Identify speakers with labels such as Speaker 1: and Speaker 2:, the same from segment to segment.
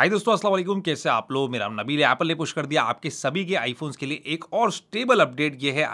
Speaker 1: हाय दोस्तों अस्सलाम वालेकुम कैसे आप लोग मेरा नबील एप्पल ने पुश कर दिया आपके सभी के आईफोन्स के लिए एक और स्टेबल अपडेट ये है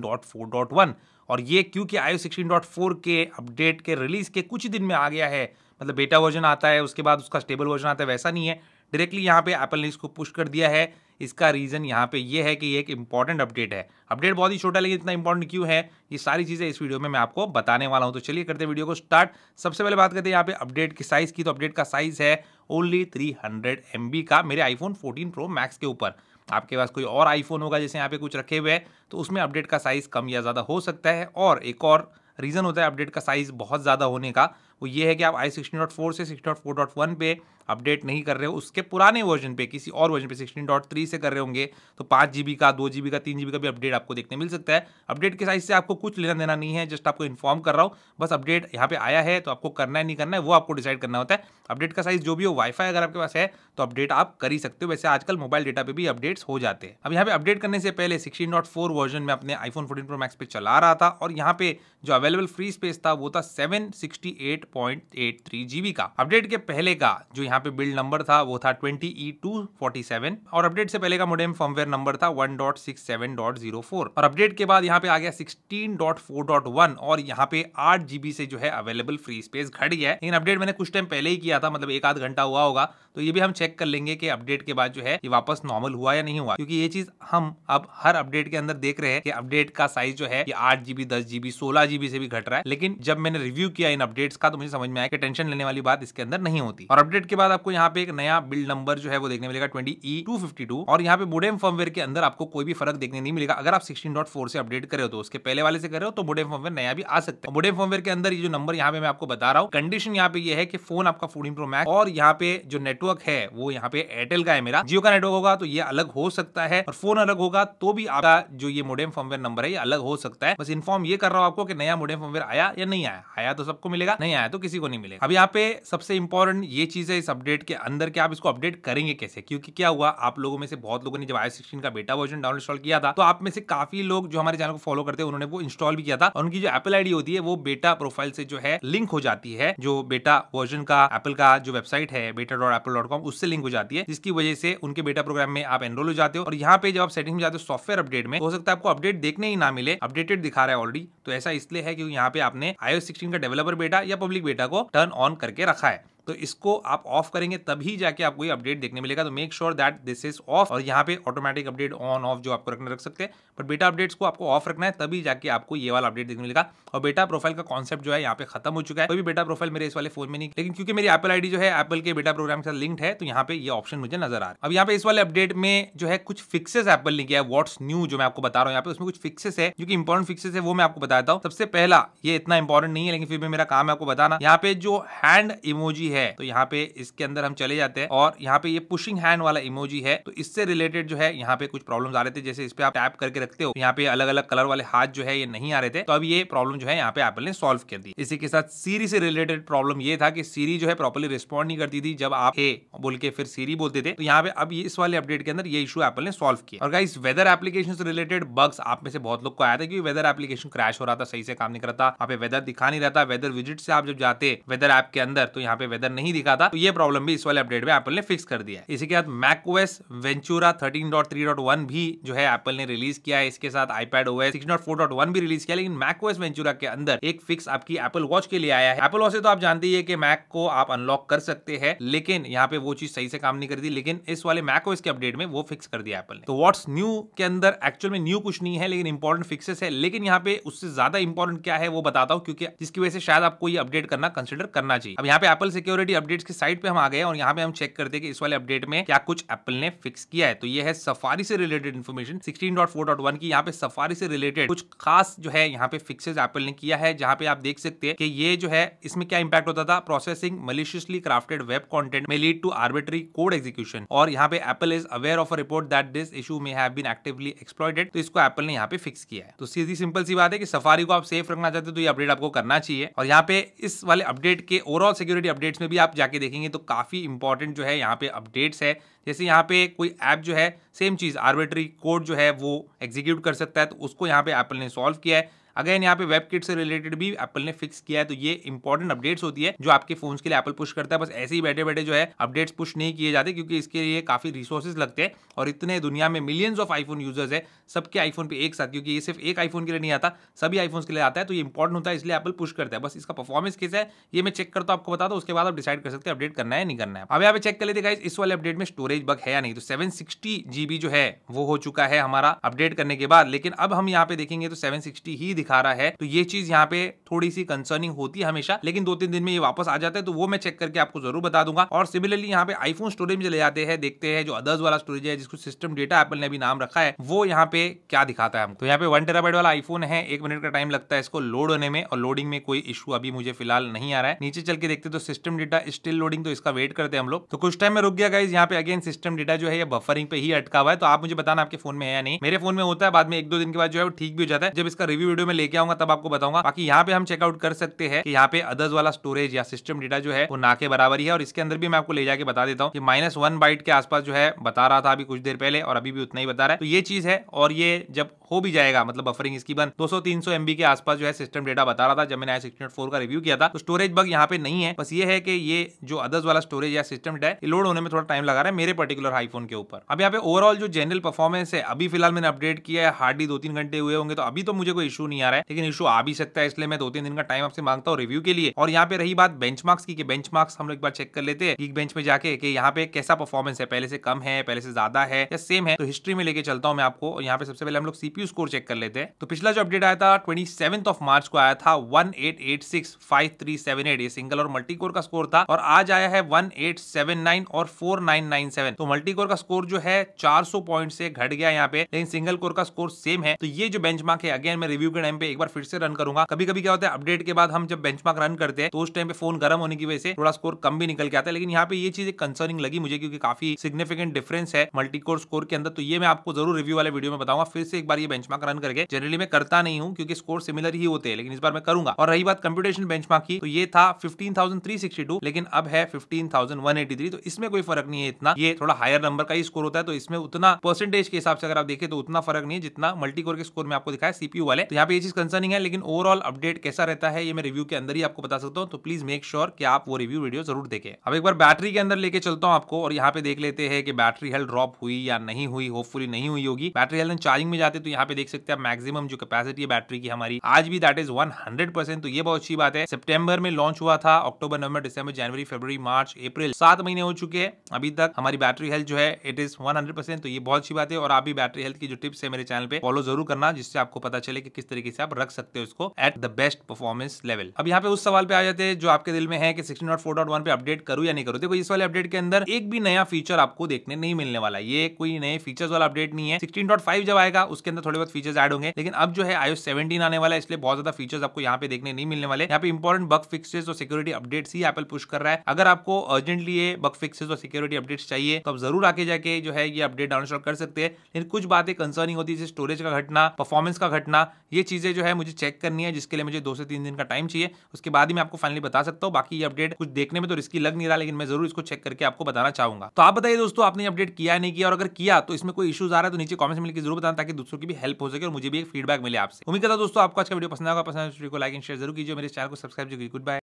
Speaker 1: डॉट 16.4.1 और ये क्योंकि डॉट 16.4 के अपडेट के रिलीज़ के कुछ ही दिन में आ गया है मतलब बेटा वर्जन आता है उसके बाद उसका स्टेबल वर्जन आता है वैसा नहीं है डायरेक्टली यहाँ पे एप्पल ने इसको पुश कर दिया है इसका रीज़न यहाँ पे ये है कि ये एक इंपॉर्टेंट अपडेट है अपडेट बहुत ही छोटा लेकिन इतना इंपॉर्टेंट क्यों है ये सारी चीज़ें इस वीडियो में मैं आपको बताने वाला हूँ तो चलिए करते हैं वीडियो को स्टार्ट सबसे पहले बात करते हैं यहाँ पे अपडेट की साइज़ की तो अपडेट का साइज़ है ओनली थ्री हंड्रेड का मेरे आईफोन फोर्टीन प्रो मैक्स के ऊपर आपके पास कोई और आईफोन होगा जैसे यहाँ पे कुछ रखे हुए हैं तो उसमें अपडेट का साइज़ कम या ज़्यादा हो सकता है और एक और रीज़न होता है अपडेट का साइज़ बहुत ज़्यादा होने का वो ये है कि आप आई सिक्सटीन डॉट फोर से sixty dot four dot one पे अपडेट नहीं कर रहे हो उसके पुराने वर्जन पे किसी और वर्जन पे सिक्सटीन डॉट थ्री से कर रहे होंगे तो पाँच जी का दो जी का तीन जी का भी अपडेट आपको देखने मिल सकता है अपडेट के साइज से आपको कुछ लेना देना नहीं है जस्ट आपको इन्फॉर्म कर रहा हूँ बस अपडेट यहाँ पे आया है तो आपको करना है नहीं करना है वो आपको डिसाइड करना होता है अपडेट का साइज जो भी हो वाईफाई अगर आपके पास है तो अपडेट आप कर ही सकते हो वैसे आजकल मोबाइल डेटा पे भी अपडेट्स हो जाते हैं अब यहाँ पे अपडेट करने से पहले सिक्सटीन डॉट फोर वर्जन में अपने आईफोन फोर्टीन प्रो मैक्स पे चला रहा था और यहाँ पे जो अवेलेबल फ्री स्पेस था वो था सेवन सिक्सटी एट 128.83 का अपडेट के पहले का जो यहाँ पे बिल्ड नंबर था वो था 20E247 और अपडेट से पहले का मोडेम फर्मवेयर नंबर था 1.67.04 और अपडेट के बाद यहाँ पे आ गया 16.4.1 और यहाँ पे 8 जीबी से जो है अवेलेबल फ्री स्पेस घट गया है लेकिन अपडेट मैंने कुछ टाइम पहले ही किया था मतलब एक आध घंटा हुआ होगा तो ये भी हम चेक कर लेंगे कि अपडेट के बाद जो है ये वापस नॉर्मल हुआ या नहीं हुआ क्योंकि ये चीज हम अब हर अपडेट के अंदर देख रहे हैं कि अपडेट का साइज जो है ये आठ जीबी दस जीबी सोलह जीबी से भी घट रहा है लेकिन जब मैंने रिव्यू किया इन अपडेट्स का तो मुझे समझ में आया कि टेंशन लेने वाली बात इसके अंदर नहीं होती और अपडेट के बाद आपको यहाँ पे एक नया बिल्ड नंबर जो है वो देखने मिलेगा twenty E two fifty two और यहाँ पे बुडेम फर्मवेयर के अंदर आपको कोई भी फर्क देखने नहीं मिलेगा अगर आप सिक्सटीन डॉट फोर से अपडेट करे हो तो उसके पहले वाले से करे हो तो बुडेम फर्मवेयर नया भी आ सकता है बुडेम फर्मवेयर के अंदर ये जो नंबर यहाँ पे मैं आपको बता रहा हूँ कंडीशन यहाँ पे ये है कि फोन आपका फोर्टीन प्रो मैक्स और यहाँ पे जो नेटवर्क है वो यहाँ पे एयरटेल का है मेरा जियो का नेटवर्क होगा तो ये अलग हो सकता है और फोन अलग होगा तो भी आपका जो ये मोडेम फर्मवेयर नंबर है ये अलग हो सकता है बस इन्फॉर्म ये कर रहा हूँ आपको कि नया मोडेम फर्मवेयर आया या नहीं आया आया तो सबको मिलेगा नहीं आया है तो किसी को नहीं मिलेगा अब यहाँ पे सबसे इंपॉर्टेंट ये चीज है इस अपडेट के अंदर के आप इसको अपडेट करेंगे कैसे क्योंकि क्या हुआ आप लोगों में से बहुत लोगों ने जब आई सिक्सटीन का बेटा वर्जन डाउन इंस्टॉल किया था तो आप में से काफी लोग जो हमारे चैनल को फॉलो करते हैं उन्होंने वो इंस्टॉल भी किया था और उनकी जो एपल आईडी होती है वो बेटा प्रोफाइल से जो है लिंक हो जाती है जो बेटा वर्जन का एप्पल का जो वेबसाइट है beta dot apple dot com उससे लिंक हो जाती है जिसकी वजह से उनके बेटा प्रोग्राम में आप एनरोल हो जाते हो और यहाँ पे जब आप सेटिंग में जाते हो सॉफ्टवेयर अपडेट में तो हो सकता है आपको अपडेट देखने ही ना मिले अपडेटेड दिखा रहा है ऑलरेडी तो ऐसा इसलिए है क्योंकि यहाँ पे आपने आईओ सिक्सटीन का डेवलपर बेटा या पब्लिक बेटा को टर्न ऑन करके रखा है तो इसको आप ऑफ करेंगे तभी जाके आपको अपडेट देखने मिलेगा तो make sure that this is off और यहाँ पे ऑटोमेटिक अपडेट ऑन ऑफ जो आपको रखना रख सकते हैं बट बेटा अपडेट्स को आपको ऑफ रखना है तभी जाके आपको ये वाला अपडेट देखने मिलेगा और बेटा प्रोफाइल का कॉन्सेप्ट जो है यहाँ पे खत्म हो चुका है कोई बेटा प्रोफाइल मेरे इस वाले फोन में नहीं लेकिन क्योंकि मेरी एपल आईडी जो है एपल के बेटा प्रोग्राम के साथ लिंक है तो यहाँ पे ये ऑप्शन मुझे नजर आ रहा है अब यहाँ पे इस वाले अपडेट में जो है कुछ फिक्सेस एपल ने किया है व्हाट्स न्यू जो मैं आपको बता रहा हूँ यहाँ पे उसमें कुछ फिक्सेस है जो कि इंपॉर्टेंट फिक्सेस है वो मैं आपको बताता हूँ सबसे पहला ये इतना इंपॉर्टेंट नहीं है लेकिन फिर भी मेरा काम है आपको बताना यहाँ पे जो हैंड इमोजी इमोजी है तो यहाँ पे इसके अंदर हम चले जाते हैं और यहाँ पे ये पुशिंग हैंड वाला इमोजी है तो इससे रिलेटेड जो है यहाँ पे कुछ प्रॉब्लम आ रहे थे जैसे इस पे आप टैप करके रखते हो यहाँ पे अलग अलग कलर वाले हाथ जो है ये नहीं आ रहे थे तो अब ये प्रॉब्लम जो है यहाँ पे एपल ने सोल्व कर दी इसी के साथ सीरी से रिलेटेड प्रॉब्लम ये था कि सीरी जो है प्रॉपरली रिस्पॉन्ड नहीं करती थी जब आप हे बोल के फिर सीरी बोलते थे तो यहाँ पे अब इस वाले अपडेट के अंदर ये इशू एपल ने सोल्व किया और इस वेदर एप्लीकेशन से रिलेटेड बग्स आप में से बहुत लोग को आया था क्योंकि वेदर एप्लीकेशन क्रैश हो रहा था सही से काम नहीं करता यहाँ वेदर दिखा नहीं रहता वेदर विजिट से आप जब जाते वेदर ऐप के अंदर तो यहाँ पे वेदर नहीं दिखा था तो ये प्रॉब्लम भी इस वाले अपडेट में एप्पल ने फिक्स कर दिया इसी के बाद मैकओएस वेंचुरा 13.3.1 भी जो है एप्पल ने रिलीज किया है इसके साथ आईपैड ओएस 6.4.1 भी रिलीज किया लेकिन मैकओएस वेंचुरा के अंदर एक फिक्स आपकी एप्पल वॉच के लिए आया है एप्पल वॉच से तो आप जानते ही है कि मैक को आप अनलॉक कर सकते हैं लेकिन यहाँ पे वो चीज सही से काम नहीं करती लेकिन इस वाले मैकओएस के अपडेट में वो फिक्स कर दिया एप्पल ने तो वॉट्स न्यू के अंदर एक्चुअल में न्यू कुछ नहीं है लेकिन इंपॉर्टेंट फिक्सेस है लेकिन यहाँ पे उससे ज्यादा इंपॉर्टेंट क्या है वो बताता हूँ क्योंकि जिसकी वजह से शायद आपको ये अपडेट करना कंसिडर करना चाहिए अब यहाँ पे एप्पल से सिक्योरिटी अपडेट्स की साइट पे हम आ गए और यहाँ पे हम चेक करते हैं कि इस वाले अपडेट में क्या कुछ एप्पल ने फिक्स किया है तो ये है सफारी से रिलेटेड इन्फॉर्मेशन 16.4.1 की यहाँ पे सफारी से रिलेटेड कुछ खास जो है यहाँ पे फिक्सेज एप्पल ने किया है जहाँ पे आप देख सकते हैं कि ये जो है इसमें क्या इम्पैक्ट होता था processing maliciously crafted web content में lead to arbitrary code execution और यहाँ पे Apple is aware of a report that this issue may have been actively exploited तो इसको एप्पल ने यहाँ पे फिक्स किया है तो सीधी सिंपल सी बात है कि सफारी को आप सेफ रखना चाहते हो तो ये अपडेट आपको करना चाहिए और यहाँ पे इस वाले अपडेट के ओवरऑल सिक्योरिटी अपडेट में भी आप जाके देखेंगे तो काफ़ी इंपॉर्टेंट जो है यहाँ पे अपडेट्स है जैसे यहाँ पे कोई ऐप जो है सेम चीज़ आर्बिट्री कोड जो है वो एग्जीक्यूट कर सकता है तो उसको यहाँ पे एप्पल ने सॉल्व किया है अगेन यहाँ पे वेब किट से रिलेटेड भी एप्पल ने फिक्स किया है तो ये इंपॉर्टेंट अपडेट्स होती है जो आपके फोन के लिए एप्पल पुश करता है बस ऐसे ही बैठे बैठे जो है अपडेट्स पुश नहीं किए जाते क्योंकि इसके लिए काफी रिसोर्सेज लगते हैं और इतने दुनिया में मिलियंस ऑफ आईफोन यूजर्स है सबके आईफोन पे एक साथ क्योंकि ये सिर्फ एक आईफोन के लिए नहीं आता सभी आईफोन के लिए आता है तो ये इंपॉर्टेंट होता है इसलिए एप्पल पुश करता है बस इसका परफॉर्मेंस किस है ये मैं चेक करता हूँ आपको बता दो उसके बाद आप डिसाइड कर सकते हैं अपडेट करना है नहीं करना है अब यहाँ पे चेक कर लेते हैं इस वाले अपडेट में स्टोरेज बग है या नहीं तो सेवन जो है वो हो चुका है हमारा अपडेट करने के बाद लेकिन अब हम यहाँ पे देखेंगे तो सेवन ही दिखा रहा है तो ये चीज यहाँ पे थोड़ी सी कंसर्निंग होती है हमेशा लेकिन दो तीन दिन में ये वापस आ जाता है तो वो मैं चेक करके आपको जरूर बता दूंगा और सिमिलरली यहाँ पे आईफोन स्टोरेज में चले जाते हैं देखते हैं जो अदर्स वाला स्टोरेज है जिसको सिस्टम डेटा एपल ने भी नाम रखा है वो यहाँ पे क्या दिखाता है हम तो यहाँ पे वन टेराबाइट वाला आईफोन है एक मिनट का टाइम लगता है इसको लोड होने में और लोडिंग में कोई इशू अभी मुझे फिलहाल नहीं आ रहा है नीचे चल के देखते तो सिस्टम डेटा स्टिल लोडिंग तो इसका वेट करते हैं हम लोग तो कुछ टाइम में रुक गया गाइज यहाँ पे अगेन सिस्टम डेटा जो है बफरिंग पे ही अटका हुआ है तो आप मुझे बताना आपके फोन में है या नहीं मेरे फोन में होता है बाद में एक दो दिन के बाद जो है वो ठीक भी हो जाता है जब इसका रिव्यू वीडियो मैं लेके आऊंगा तब आपको बताऊंगा बाकी यहाँ पे हम चेकआउट कर सकते हैं कि यहाँ पे अदर्स वाला स्टोरेज या सिस्टम डेटा जो है वो ना के बराबर ही है और इसके अंदर भी मैं आपको ले जाके बता देता हूँ कि माइनस वन बाइट के आसपास जो है बता रहा था अभी कुछ देर पहले और अभी भी उतना ही बता रहा है तो ये चीज है और ये जब हो भी जाएगा मतलब बफरिंग इसकी बंद दो सौ एमबी के आसपास जो है सिस्टम डेटा बता रहा था जब मैंने आई का रिव्यू किया था तो स्टोरेज बग यहाँ पे नहीं है बस ये है कि ये जो अदर्स वाला स्टोरेज या सिस्टम डेटा है लोड होने में थोड़ा टाइम लगा रहा है मेरे पर्टिकुलर आईफोन के ऊपर अब यहाँ पे ओवरऑल जो जनरल परफॉर्मेंस है अभी फिलहाल मैंने अपडेट किया है हार्डली दो तीन घंटे हुए होंगे तो अभी तो मुझे कोई इशू नहीं नहीं आ रहा है लेकिन इशू आ भी सकता है इसलिए मैं दो तीन दिन का टाइम आपसे मांगता हूँ रिव्यू के लिए और यहाँ पे रही बात बेंच की बेंच हम लोग एक बार चेक कर लेते हैं गीक बेंच में जाके कि यहाँ पे कैसा परफॉर्मेंस है पहले से कम है पहले से ज्यादा है या सेम है तो हिस्ट्री में लेके चलता हूँ मैं आपको यहाँ पे सबसे पहले हम लोग सीपीयू स्कोर चेक कर लेते हैं तो पिछला जो अपडेट आया था ट्वेंटी ऑफ मार्च को आया था वन ये सिंगल और मल्टी कोर का स्कोर था और आज आया है वन और फोर तो मल्टी कोर का स्कोर जो है 400 पॉइंट से घट गया यहाँ पे लेकिन सिंगल कोर का स्कोर सेम है तो ये जो बेंचमार्क है अगेन मैं रिव्यू के टाइम पे एक बार फिर से रन करूंगा कभी कभी क्या होता है अपडेट के बाद हम जब बेंच रन करते हैं तो उस टाइम पे फोन गर्म होने की वजह से थोड़ा स्कोर कम भी निकल के आता है लेकिन यहाँ पे ये चीज एक कंसर्निंग लगी मुझे क्योंकि काफी सिग्निफिकेंट डिफरेंस है मल्टीकोर स्कोर के अंदर तो ये मैं आपको जरूर रिव्यू वाले वीडियो में बताऊंगा फिर से एक बार ये बेंच रन करके जनरली मैं करता नहीं हूँ क्योंकि स्कोर सिमिलर ही होते हैं लेकिन इस बार मैं करूंगा और रही बात कंप्यूटेशन बेंच की तो ये था फिफ्टीन लेकिन अब है फिफ्टीन तो इसमें कोई फर्क नहीं है इतना ये थोड़ा हायर नंबर का ही स्कोर होता है तो इसमें उतना परसेंटेज के हिसाब से अगर आप देखें तो उतना फर्क नहीं है जितना मल्टीकोर के स्कोर में आपको दिखाया सीपी वाले तो यहाँ पे चीज़ कंसर्निंग है लेकिन ओवरऑल अपडेट कैसा रहता है ये मैं रिव्यू के अंदर ही आपको बता सकता हूँ तो प्लीज मेक श्योर कि आप वो रिव्यू वीडियो जरूर देखें अब एक बार बैटरी के अंदर लेके चलता हूँ आपको और यहाँ पे देख लेते हैं कि बैटरी हेल्थ ड्रॉप हुई या नहीं हुई होपफुली नहीं हुई होगी बैटरी हेल्थ चार्जिंग में जाते तो यहाँ पे देख सकते हैं मैक्सिमम जो कैपेसिटी है बैटरी की हमारी आज भी दैट इज वन तो ये बहुत अच्छी बात है सेप्टेम्बर में लॉन्च हुआ था अक्टूबर नवंबर डिसंबर जनवरी फेब्रवरी मार्च अप्रैल सात महीने हो चुके हैं अभी तक हमारी बैटरी हेल्थ जो है इट इज वन तो ये बहुत अच्छी बात है और आप भी बैटरी हेल्थ की जो टिप्स है मेरे चैनल पे फॉलो जरूर करना जिससे आपको पता चले कि किस तरीके तरीके से आप रख सकते हो इसको at the best performance level अब यहाँ पे उस सवाल पे आ जाते हैं जो आपके दिल में है कि sixty not four dot one पे अपडेट करूँ या नहीं करूँ देखो इस वाले अपडेट के अंदर एक भी नया फीचर आपको देखने नहीं मिलने वाला ये कोई नए फीचर्स वाला अपडेट नहीं है सिक्सटीन डॉट फाइव जब आएगा उसके अंदर थोड़े बहुत फीचर्स एड होंगे लेकिन अब जो है आयो सेवेंटीन आने वाला है इसलिए बहुत ज्यादा फीचर्स आपको यहाँ पे देखने नहीं मिलने वाले यहाँ पे इंपॉर्टेंट बग फिक्सेस और सिक्योरिटी अपडेट्स ही एपल पुश कर रहा है अगर आपको अर्जेंटली ये बग फिक्सेस और सिक्योरिटी अपडेट्स चाहिए तो आप जरूर आके जाके जो है ये अपडेट डाउनलोड कर सकते हैं लेकिन कुछ बातें कंसर्निंग होती है स्टोरेज का घटना परफॉर्मेंस का घटना ये चीज चीज़ें जो है मुझे चेक करनी है जिसके लिए मुझे दो से तीन दिन का टाइम चाहिए उसके बाद ही मैं आपको फाइनली बता सकता हूँ बाकी ये अपडेट कुछ देखने में तो रिस्की लग नहीं रहा लेकिन मैं जरूर इसको चेक करके आपको बताना चाहूंगा तो आप बताइए दोस्तों आपने अपडेट किया नहीं किया और अगर किया तो इसमें कोई इशूज आ रहा है तो नीचे कॉमेंट मिलकर जरूर बताना ताकि दूसरों की भी हेल्प हो सके और मुझे भी एक फीडबैक मिले आपसे उम्मीद करता दोस्तों आपको अच्छा वीडियो पसंद आगा पसंद को लाइक एंड शेयर जरूर कीजिए मेरे चैनल को सब्सक्राइब जरूर गुड बाय